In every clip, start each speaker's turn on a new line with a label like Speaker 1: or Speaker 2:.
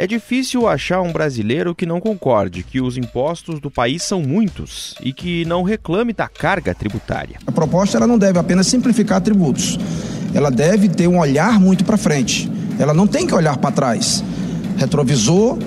Speaker 1: É difícil achar um brasileiro que não concorde que os impostos do país são muitos e que não reclame da carga tributária. A proposta ela não deve apenas simplificar tributos, ela deve ter um olhar muito para frente. Ela não tem que olhar para trás. Retrovisor,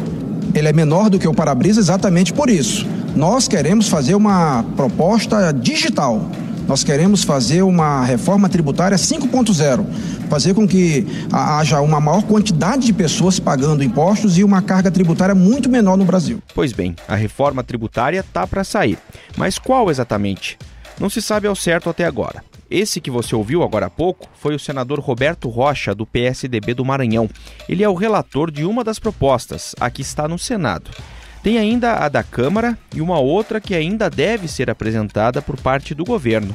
Speaker 1: ele é menor do que o para-brisa exatamente por isso. Nós queremos fazer uma proposta digital nós queremos fazer uma reforma tributária 5.0, fazer com que haja uma maior quantidade de pessoas pagando impostos e uma carga tributária muito menor no Brasil. Pois bem, a reforma tributária tá para sair, mas qual exatamente? Não se sabe ao certo até agora. Esse que você ouviu agora há pouco foi o senador Roberto Rocha, do PSDB do Maranhão. Ele é o relator de uma das propostas, a que está no Senado. Tem ainda a da Câmara e uma outra que ainda deve ser apresentada por parte do governo.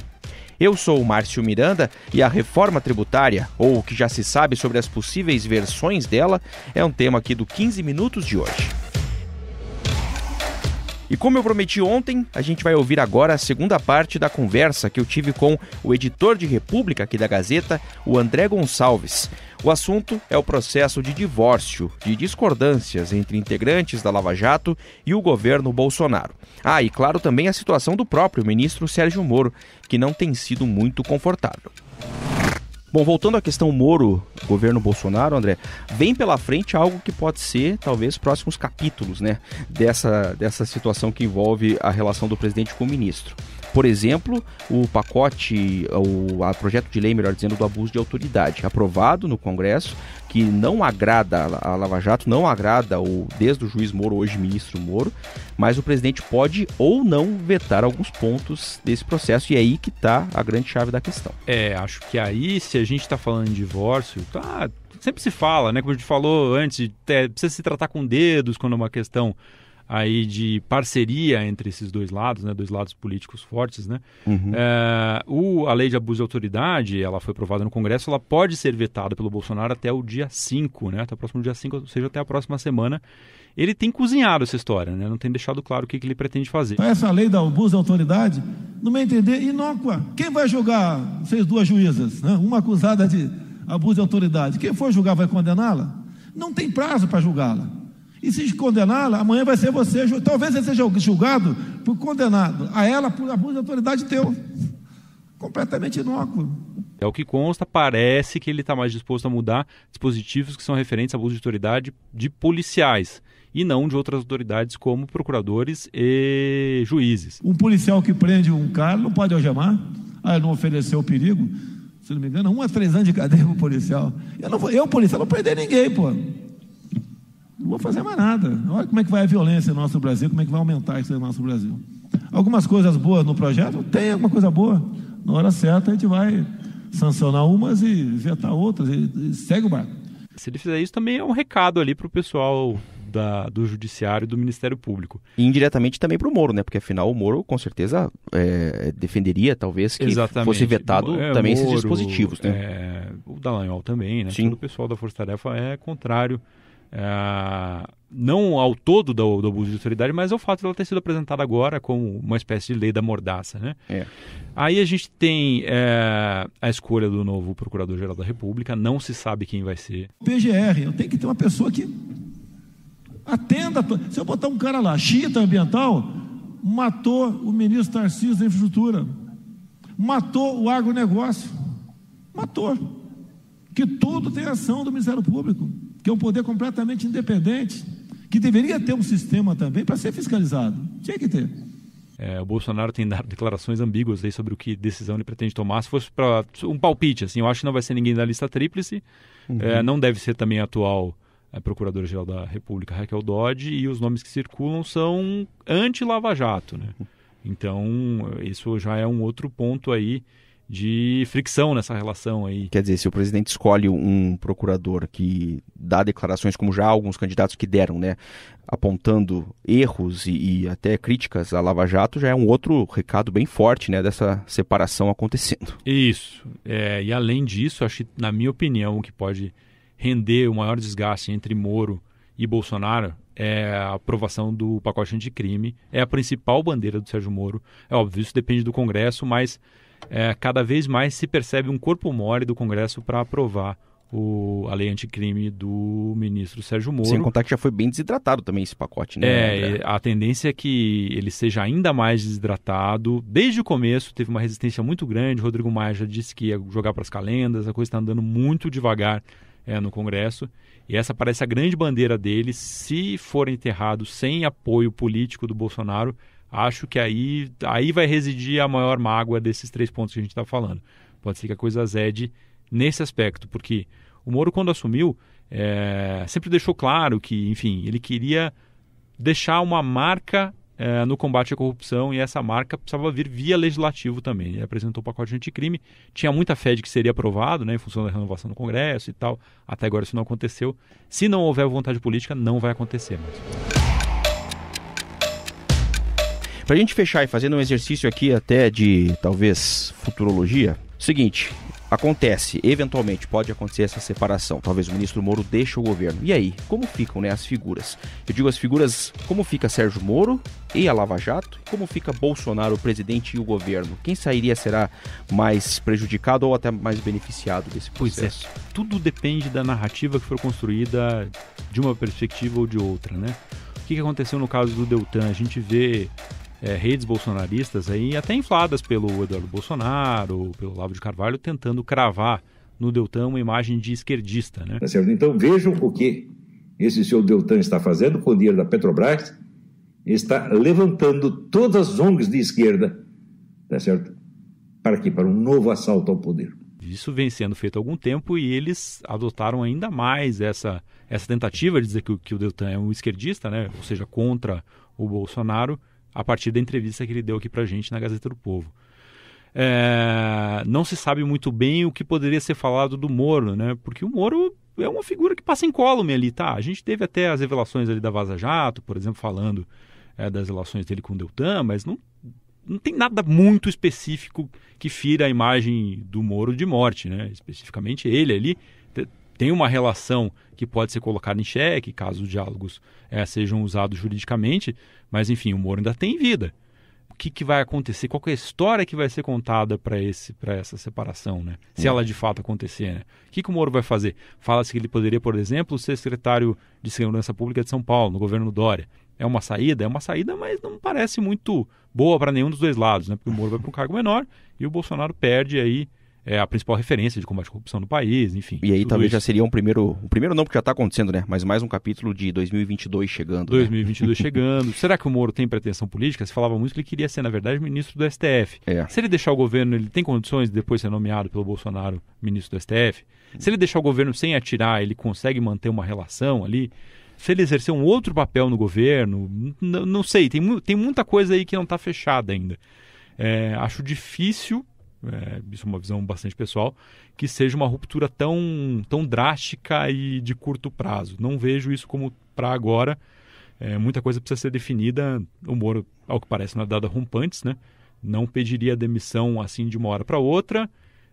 Speaker 1: Eu sou o Márcio Miranda e a reforma tributária, ou o que já se sabe sobre as possíveis versões dela, é um tema aqui do 15 Minutos de hoje. E como eu prometi ontem, a gente vai ouvir agora a segunda parte da conversa que eu tive com o editor de República aqui da Gazeta, o André Gonçalves. O assunto é o processo de divórcio, de discordâncias entre integrantes da Lava Jato e o governo Bolsonaro. Ah, e claro também a situação do próprio ministro Sérgio Moro, que não tem sido muito confortável. Bom, voltando à questão Moro, governo Bolsonaro, André, vem pela frente algo que pode ser, talvez, próximos capítulos, né? Dessa, dessa situação que envolve a relação do presidente com o ministro. Por exemplo, o pacote, o a projeto de lei, melhor dizendo, do abuso de autoridade, aprovado no Congresso, que não agrada a Lava Jato, não agrada o desde o juiz Moro, hoje ministro Moro, mas o presidente pode ou não vetar alguns pontos desse processo, e é aí que está a grande chave da questão.
Speaker 2: É, acho que aí, se a gente está falando de divórcio, tá, sempre se fala, né? Como a gente falou antes, é, precisa se tratar com dedos quando é uma questão aí de parceria entre esses dois lados, né, dois lados políticos fortes, né? Uhum. É, o, a lei de abuso de autoridade, ela foi aprovada no Congresso, ela pode ser vetada pelo Bolsonaro até o dia 5, né? Até o próximo dia 5, ou seja, até a próxima semana. Ele tem cozinhado essa história, né? Não tem deixado claro o que, que ele pretende fazer. Então, essa
Speaker 3: lei da abuso de autoridade, no meu entender, inócua. Quem vai julgar vocês duas juízas, né? uma acusada de abuso de autoridade. Quem for julgar vai condená-la? Não tem prazo para julgá-la. E se condená-la, amanhã vai ser você, talvez você seja julgado por condenado a ela por abuso de autoridade teu. Completamente inócuo.
Speaker 2: É o que consta, parece que ele está mais disposto a mudar dispositivos que são referentes a abuso de autoridade de policiais e não de outras autoridades como procuradores e juízes.
Speaker 3: Um policial que prende um cara não pode algemar, ah, não ofereceu perigo, se não me engano, um a três anos de cadeia para o policial. Eu, não vou, eu policial, não prender ninguém, pô. Não vou fazer mais nada. Olha como é que vai a violência no nosso Brasil, como é que vai aumentar isso no nosso Brasil. Algumas coisas boas no projeto? Tem alguma coisa boa. Na hora certa a gente vai sancionar umas e vetar outras e, e segue o barco.
Speaker 2: Se ele fizer isso, também é um recado ali para o pessoal da, do Judiciário e do Ministério
Speaker 1: Público. E indiretamente também para o Moro, né? Porque afinal o Moro, com certeza, é, defenderia talvez que Exatamente. fosse vetado é, também Moro, esses dispositivos, né?
Speaker 2: É, o Dallagnol também, né? Sim. Todo o pessoal da Força Tarefa é contrário é, não ao todo do, do, abuso de autoridade, mas ao fato de ela ter sido apresentada agora como uma espécie de lei da mordaça. Né? É. Aí a gente tem é, a escolha do novo Procurador-Geral da República, não se sabe quem vai ser.
Speaker 3: O PGR, eu tenho que ter uma pessoa que atenda. Se eu botar um cara lá, chita ambiental, matou o ministro Tarcísio da Infraestrutura, matou o agronegócio, matou. Que tudo tem ação do Ministério Público que é um poder completamente independente, que deveria ter um sistema também para ser fiscalizado. Tinha que ter.
Speaker 2: É, o Bolsonaro tem dado declarações ambíguas aí sobre o que decisão ele pretende tomar. Se fosse para um palpite, assim, eu acho que não vai ser ninguém da lista tríplice. Uhum. É, não deve ser também a atual é, Procuradora-Geral da República, Raquel Dodge, e os nomes que circulam são anti-Lava Jato, né? Uhum. Então, isso já é um outro ponto aí de fricção nessa relação aí.
Speaker 1: Quer dizer, se o presidente escolhe um procurador que dá declarações, como já alguns candidatos que deram, né, apontando erros e, e até críticas à Lava Jato, já é um outro recado bem forte, né, dessa separação acontecendo.
Speaker 2: Isso. É, e além disso, acho que, na minha opinião, o que pode render o maior desgaste entre Moro e Bolsonaro é a aprovação do pacote anticrime. É a principal bandeira do Sérgio Moro. É óbvio, isso depende do Congresso, mas é, cada vez mais se percebe um corpo mole do Congresso para aprovar o, a lei
Speaker 1: anticrime
Speaker 2: do ministro Sérgio Moro. Sem contar
Speaker 1: que já foi bem desidratado também esse pacote, né? É,
Speaker 2: a tendência é que ele seja ainda mais desidratado. Desde o começo teve uma resistência muito grande. Rodrigo Maia já disse que ia jogar para as calendas, a coisa está andando muito devagar é, no Congresso. E essa parece a grande bandeira dele. Se for enterrado sem apoio político do Bolsonaro, acho que aí, aí vai residir a maior mágoa desses três pontos que a gente está falando. Pode ser que a coisa zede nesse aspecto, porque o Moro, quando assumiu, é, sempre deixou claro que, enfim, ele queria deixar uma marca é, no combate à corrupção e essa marca precisava vir via legislativo também. Ele apresentou o pacote de anticrime, tinha muita fé de que seria aprovado, né, em função da renovação do Congresso e tal. Até
Speaker 1: agora isso não aconteceu. Se não houver
Speaker 2: vontade política, não vai acontecer mesmo.
Speaker 1: Para a gente fechar e fazendo um exercício aqui até de talvez futurologia, seguinte, acontece, eventualmente pode acontecer essa separação. Talvez o ministro Moro deixe o governo. E aí, como ficam né, as figuras? Eu digo as figuras, como fica Sérgio Moro e a Lava Jato? Como fica Bolsonaro, o presidente e o governo? Quem sairia será mais prejudicado ou até mais beneficiado desse processo? Pois é, tudo depende da
Speaker 2: narrativa que for construída de uma perspectiva ou de outra, né? O que aconteceu no caso do Deltan? A gente vê é, redes bolsonaristas aí, até infladas pelo Eduardo Bolsonaro, pelo Lavo de Carvalho, tentando cravar no Deltan uma imagem de esquerdista. Né? Tá então vejam o que esse senhor Deltan está fazendo com o dinheiro da Petrobras, está levantando todas as ONGs de esquerda, tá certo?
Speaker 1: Para quê? Para um novo assalto ao poder.
Speaker 2: Isso vem sendo feito há algum tempo e eles adotaram ainda mais essa, essa tentativa de dizer que, que o Deltan é um esquerdista, né? ou seja, contra o Bolsonaro, a partir da entrevista que ele deu aqui para a gente na Gazeta do Povo. É, não se sabe muito bem o que poderia ser falado do Moro, né? Porque o Moro é uma figura que passa em colo ali, tá? A gente teve até as revelações ali da Vaza Jato, por exemplo, falando é, das relações dele com o Deltan, mas não, não tem nada muito específico que fira a imagem do Moro de morte, né? Especificamente ele ali tem uma relação que pode ser colocada em xeque, caso os diálogos é, sejam usados juridicamente, mas enfim, o Moro ainda tem vida. O que, que vai acontecer? Qual é a história que vai ser contada para essa separação, né? Se hum. ela de fato acontecer, né? O que, que o Moro vai fazer? Fala-se que ele poderia, por exemplo, ser secretário de Segurança Pública de São Paulo, no governo Dória. É uma saída? É uma saída, mas não parece muito boa para nenhum dos dois lados, né? Porque o Moro vai para um cargo menor e o Bolsonaro perde aí é a principal referência de combate à corrupção no país, enfim. E aí talvez isso. já seria
Speaker 1: um primeiro, um primeiro não porque já está acontecendo, né? Mas mais um capítulo de 2022 chegando. 2022 né? chegando.
Speaker 2: Será que o Moro tem pretensão política? Se falava muito que ele queria ser, na verdade, ministro do STF. É. Se ele deixar o governo, ele tem condições de depois ser nomeado pelo Bolsonaro ministro do STF. Se ele deixar o governo sem atirar, ele consegue manter uma relação ali se ele exercer um outro papel no governo, não sei, tem, mu tem muita coisa aí que não está fechada ainda. É, acho difícil é, isso é uma visão bastante pessoal, que seja uma ruptura tão, tão drástica e de curto prazo. Não vejo isso como para agora. É, muita coisa precisa ser definida. O Moro, ao que parece, não é dado a rompantes, né? Não pediria demissão assim de uma hora para outra.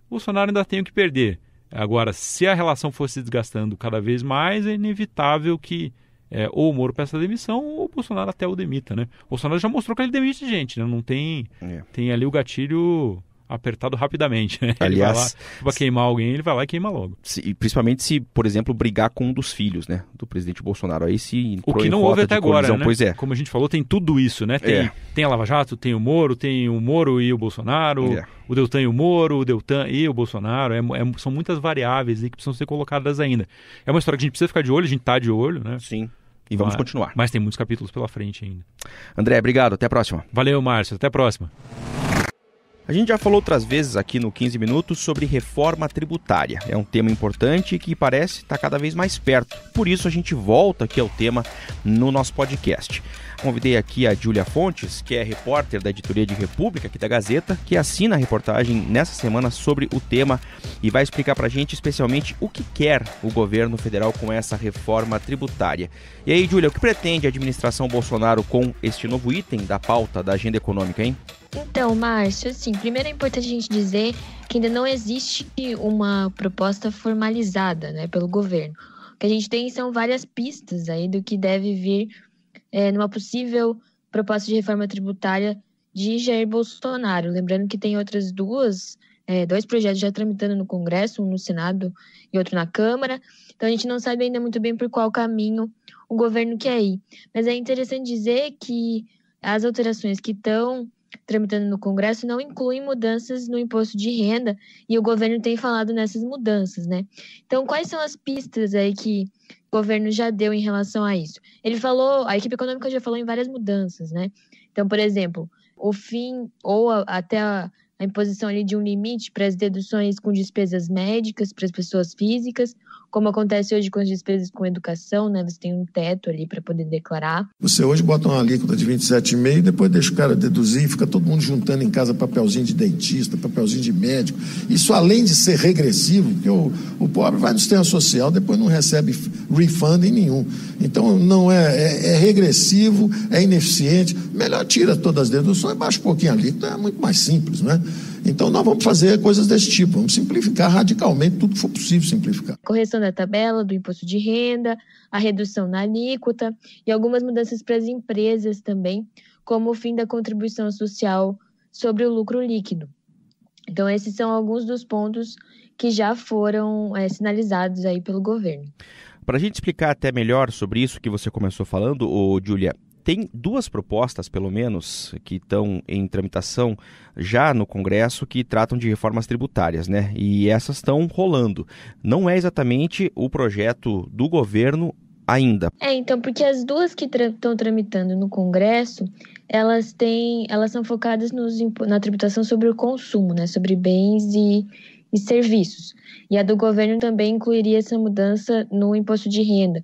Speaker 2: O Bolsonaro ainda tem o que perder. Agora, se a relação fosse desgastando cada vez mais, é inevitável que é, ou o Moro peça demissão ou o Bolsonaro até o demita, né? O Bolsonaro já mostrou que ele demite gente, né? Não tem... É. Tem ali o gatilho apertado rapidamente. Né? Aliás, ele vai, queimar alguém, ele vai lá e queima logo.
Speaker 1: Se, principalmente se, por exemplo, brigar com um dos filhos, né, do presidente Bolsonaro. Aí se o que não houve até agora, né? Pois é.
Speaker 2: Como a gente falou, tem tudo isso, né? Tem, é. tem a Lava Jato, tem o Moro, tem o Moro e o Bolsonaro, é. o Deltan e o Moro, o Deltan e o Bolsonaro. É, é são muitas variáveis que precisam ser colocadas ainda. É uma história que a gente precisa ficar de olho, a gente tá de olho, né? Sim. E vamos mas, continuar. Mas tem muitos capítulos pela frente ainda.
Speaker 1: André, obrigado. Até a próxima. Valeu, Márcio. Até a próxima. A gente já falou outras vezes aqui no 15 Minutos sobre reforma tributária. É um tema importante que parece estar tá cada vez mais perto. Por isso a gente volta aqui ao tema no nosso podcast. Convidei aqui a Júlia Fontes, que é repórter da Editoria de República aqui da Gazeta, que assina a reportagem nessa semana sobre o tema e vai explicar para a gente especialmente o que quer o governo federal com essa reforma tributária. E aí, Júlia, o que pretende a administração Bolsonaro com este novo item da pauta da agenda econômica, hein?
Speaker 4: Então, Márcio, assim, primeiro é importante a gente dizer que ainda não existe uma proposta formalizada né, pelo governo. O que a gente tem são várias pistas aí do que deve vir é, numa possível proposta de reforma tributária de Jair Bolsonaro. Lembrando que tem outras duas, é, dois projetos já tramitando no Congresso, um no Senado e outro na Câmara. Então a gente não sabe ainda muito bem por qual caminho o governo quer ir. Mas é interessante dizer que as alterações que estão tramitando no Congresso não incluem mudanças no imposto de renda e o governo tem falado nessas mudanças, né? Então, quais são as pistas aí que o governo já deu em relação a isso? Ele falou, a equipe econômica já falou em várias mudanças, né? Então, por exemplo, o fim ou a, até a, a imposição ali de um limite para as deduções com despesas médicas para as pessoas físicas, como acontece hoje com as despesas com educação, né? Você tem um teto ali para poder declarar.
Speaker 3: Você hoje bota uma alíquota de 27,5 e depois deixa o cara deduzir, e fica todo mundo juntando em casa papelzinho de dentista, papelzinho de médico. Isso além de ser regressivo, porque o, o pobre vai no sistema social, depois não recebe em nenhum. Então não é, é, é regressivo, é ineficiente. Melhor tira todas as deduções, baixa um pouquinho a alíquota, é muito mais simples, né? Então, nós vamos fazer coisas desse tipo, vamos simplificar radicalmente tudo que for possível simplificar.
Speaker 4: Correção da tabela do imposto de renda, a redução na alíquota e algumas mudanças para as empresas também, como o fim da contribuição social sobre o lucro líquido. Então, esses são alguns dos pontos que já foram é, sinalizados aí pelo governo.
Speaker 1: Para a gente explicar até melhor sobre isso que você começou falando, ô, Julia, tem duas propostas, pelo menos, que estão em tramitação já no Congresso que tratam de reformas tributárias, né? E essas estão rolando. Não é exatamente o projeto do governo ainda.
Speaker 4: É, então, porque as duas que estão tramitando no Congresso, elas têm, elas são focadas nos, na tributação sobre o consumo, né? Sobre bens e, e serviços. E a do governo também incluiria essa mudança no imposto de renda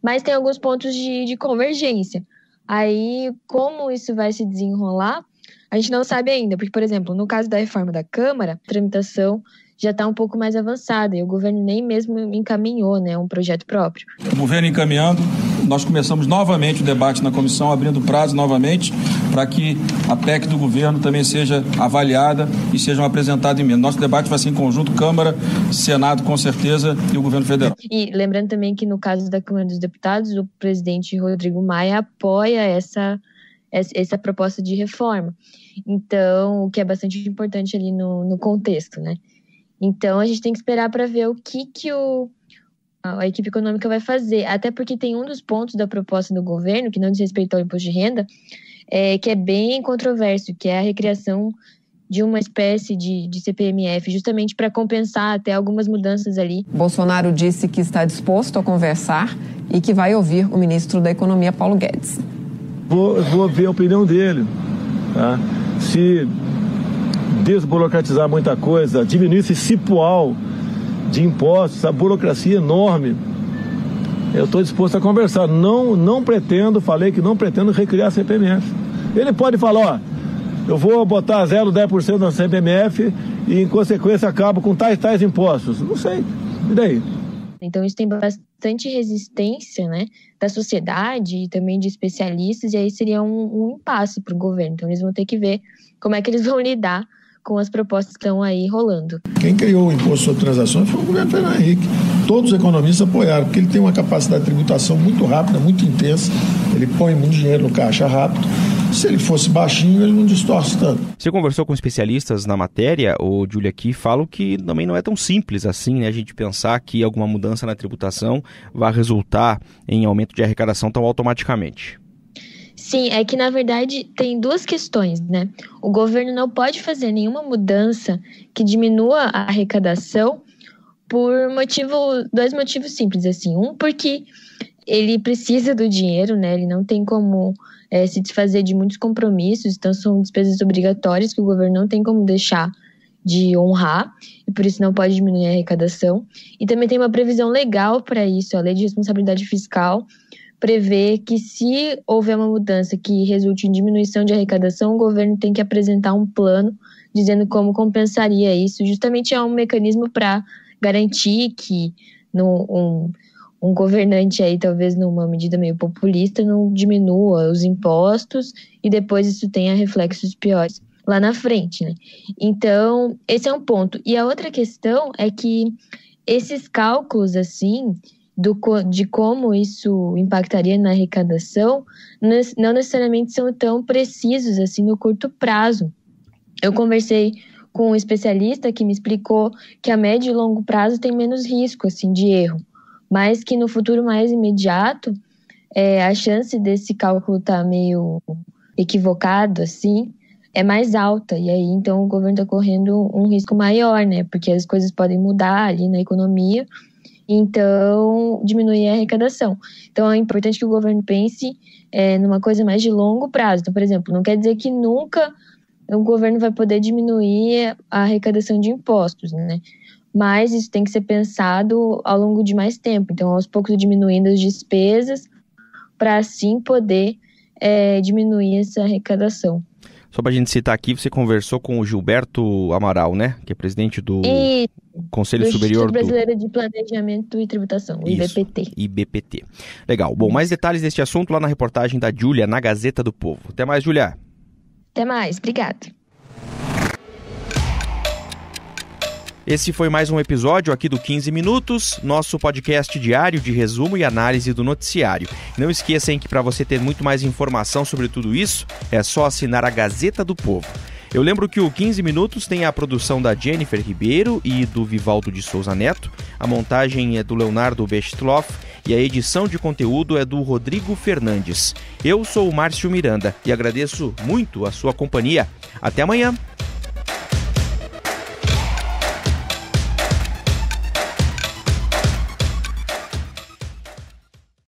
Speaker 4: mas tem alguns pontos de, de, convergência. Aí, como isso vai se desenrolar, a gente não sabe ainda, porque, por exemplo, no caso da reforma da Câmara, a tramitação já está um pouco mais avançada e o governo nem mesmo encaminhou né, um projeto próprio.
Speaker 1: O governo encaminhando, nós começamos novamente o debate na comissão, abrindo prazo novamente para que a PEC do governo também seja avaliada e sejam apresentadas em Nosso debate vai ser em conjunto, Câmara, Senado, com certeza, e o governo federal.
Speaker 4: E lembrando também que no caso da Câmara dos Deputados, o presidente Rodrigo Maia apoia essa essa proposta de reforma. Então, o que é bastante importante ali no, no contexto, né? Então, a gente tem que esperar para ver o que, que o, a equipe econômica vai fazer. Até porque tem um dos pontos da proposta do governo, que não diz respeito ao imposto de renda, é, que é bem controverso, que é a recriação de uma espécie de, de CPMF, justamente para compensar até algumas mudanças ali. Bolsonaro disse que
Speaker 3: está disposto a conversar e que vai ouvir o ministro da Economia, Paulo Guedes. Vou, vou ver a opinião dele. Tá? Se desburocratizar muita coisa, diminuir esse cipual de impostos, a burocracia enorme. Eu estou disposto a conversar. Não, não pretendo, falei que não pretendo recriar a CPMF. Ele pode falar, ó, eu vou botar 0,10% na CBMF e em consequência acabo com tais tais impostos. Não sei. E daí?
Speaker 4: Então isso tem bastante resistência, né, da sociedade e também de especialistas, e aí seria um, um impasse para o governo. Então eles vão ter que ver como é que eles vão lidar com as propostas que estão aí rolando.
Speaker 3: Quem criou o imposto sobre transações foi o governo Fernando Henrique. Todos os economistas apoiaram, porque ele tem uma capacidade de tributação muito rápida, muito intensa, ele põe muito dinheiro no caixa rápido se ele fosse baixinho, ele não distorce tanto.
Speaker 1: Você conversou com especialistas na matéria, o Júlio aqui, falam que também não é tão simples assim, né? A gente pensar que alguma mudança na tributação vai resultar em aumento de arrecadação tão automaticamente.
Speaker 4: Sim, é que na verdade tem duas questões, né? O governo não pode fazer nenhuma mudança que diminua a arrecadação por motivo, dois motivos simples assim. Um, porque ele precisa do dinheiro, né? Ele não tem como é, se desfazer de muitos compromissos, então são despesas obrigatórias que o governo não tem como deixar de honrar, e por isso não pode diminuir a arrecadação. E também tem uma previsão legal para isso, a Lei de Responsabilidade Fiscal prevê que se houver uma mudança que resulte em diminuição de arrecadação, o governo tem que apresentar um plano dizendo como compensaria isso. Justamente é um mecanismo para garantir que no, um, um governante aí, talvez numa medida meio populista, não diminua os impostos e depois isso tenha reflexos piores lá na frente, né? Então, esse é um ponto. E a outra questão é que esses cálculos, assim, do, de como isso impactaria na arrecadação, não necessariamente são tão precisos, assim, no curto prazo. Eu conversei com um especialista que me explicou que a médio e longo prazo tem menos risco, assim, de erro mas que no futuro mais imediato é, a chance desse cálculo estar tá meio equivocado, assim, é mais alta. E aí, então, o governo está correndo um risco maior, né? Porque as coisas podem mudar ali na economia, então diminuir a arrecadação. Então, é importante que o governo pense é, numa coisa mais de longo prazo. Então, por exemplo, não quer dizer que nunca o governo vai poder diminuir a arrecadação de impostos, né? mas isso tem que ser pensado ao longo de mais tempo. Então, aos poucos, diminuindo as despesas, para assim poder é, diminuir essa arrecadação.
Speaker 1: Só para a gente citar aqui, você conversou com o Gilberto Amaral, né? Que é presidente do e... Conselho do Superior Brasileiro
Speaker 4: de Planejamento e Tributação, Isso, IBPT.
Speaker 1: IBPT. Legal. Bom, mais detalhes deste assunto lá na reportagem da Júlia, na Gazeta do Povo. Até mais, Júlia.
Speaker 4: Até mais. Obrigada.
Speaker 1: Esse foi mais um episódio aqui do 15 Minutos, nosso podcast diário de resumo e análise do noticiário. Não esqueçam que para você ter muito mais informação sobre tudo isso, é só assinar a Gazeta do Povo. Eu lembro que o 15 Minutos tem a produção da Jennifer Ribeiro e do Vivaldo de Souza Neto, a montagem é do Leonardo Bestloff e a edição de conteúdo é do Rodrigo Fernandes. Eu sou o Márcio Miranda e agradeço muito a sua companhia. Até amanhã!